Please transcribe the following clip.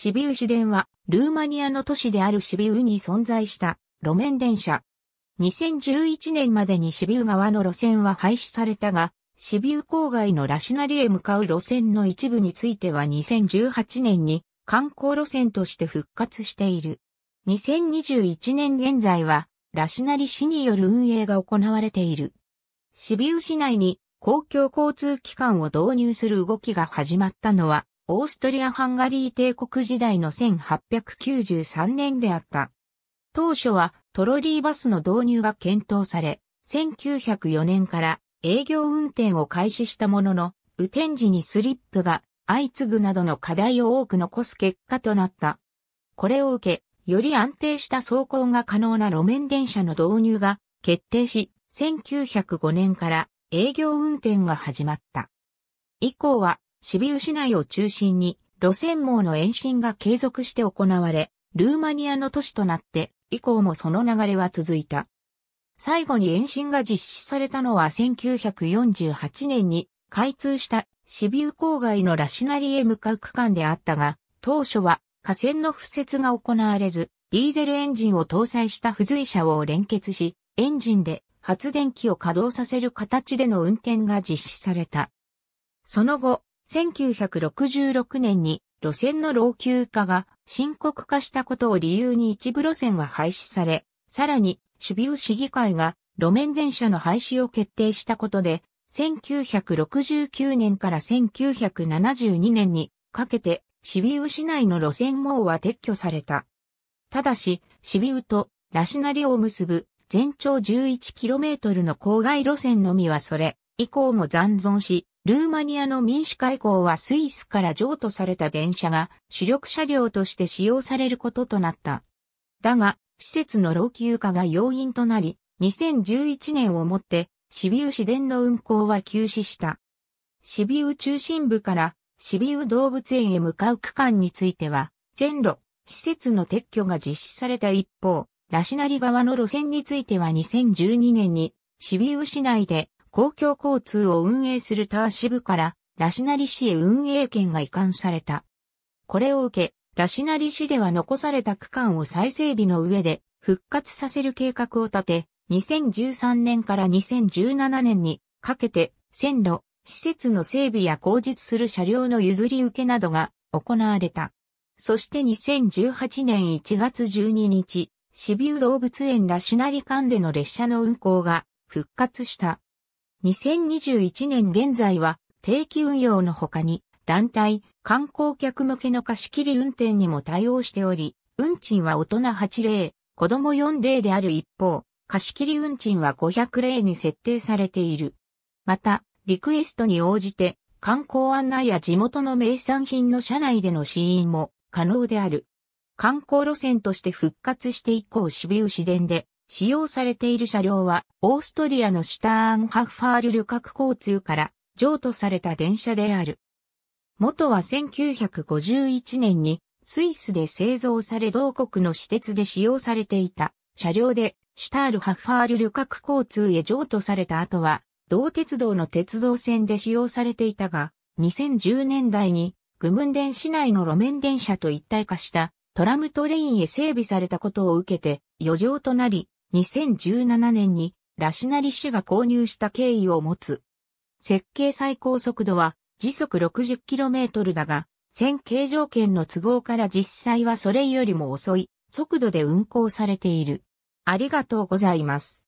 シビウ市電は、ルーマニアの都市であるシビウに存在した路面電車。2011年までにシビウ側の路線は廃止されたが、シビウ郊外のラシナリへ向かう路線の一部については2018年に観光路線として復活している。2021年現在は、ラシナリ市による運営が行われている。シビウ市内に公共交通機関を導入する動きが始まったのは、オーストリア・ハンガリー帝国時代の1893年であった。当初はトロリーバスの導入が検討され、1904年から営業運転を開始したものの、雨天時にスリップが相次ぐなどの課題を多く残す結果となった。これを受け、より安定した走行が可能な路面電車の導入が決定し、1905年から営業運転が始まった。以降はシビウ市内を中心に路線網の延伸が継続して行われ、ルーマニアの都市となって以降もその流れは続いた。最後に延伸が実施されたのは1948年に開通したシビウ郊外のラシナリへ向かう区間であったが、当初は河川の付設が行われず、ディーゼルエンジンを搭載した付随車を連結し、エンジンで発電機を稼働させる形での運転が実施された。その後、1966年に路線の老朽化が深刻化したことを理由に一部路線は廃止され、さらに、渋ビ市議会が路面電車の廃止を決定したことで、1969年から1972年にかけて、シビウ市内の路線網は撤去された。ただし、シビウとラシナリを結ぶ全長 11km の郊外路線のみはそれ以降も残存し、ルーマニアの民主化以降はスイスから譲渡された電車が主力車両として使用されることとなった。だが、施設の老朽化が要因となり、2011年をもってシビウ市電の運行は休止した。シビウ中心部からシビウ動物園へ向かう区間については、全路、施設の撤去が実施された一方、ラシナリ側の路線については2012年にシビウ市内で公共交通を運営するターシブからラシナリ市へ運営権が移管された。これを受け、ラシナリ市では残された区間を再整備の上で復活させる計画を立て、2013年から2017年にかけて線路、施設の整備や工実する車両の譲り受けなどが行われた。そして2018年1月12日、シビウ動物園ラシナリ間での列車の運行が復活した。2021年現在は定期運用の他に団体、観光客向けの貸し切り運転にも対応しており、運賃は大人8例、子供4例である一方、貸し切り運賃は500例に設定されている。また、リクエストに応じて観光案内や地元の名産品の車内での試飲も可能である。観光路線として復活して以降渋谷市電で使用されている車両は、オーストリアのシュターンハッファール旅客交通から譲渡された電車である。元は1951年にスイスで製造され同国の私鉄で使用されていた車両でシュタールハッファール旅客交通へ譲渡された後は、同鉄道の鉄道線で使用されていたが、2010年代にグムンデン市内の路面電車と一体化したトラムトレインへ整備されたことを受けて余剰となり、2017年にラシナリ氏が購入した経緯を持つ。設計最高速度は時速 60km だが、線形条件の都合から実際はそれよりも遅い速度で運行されている。ありがとうございます。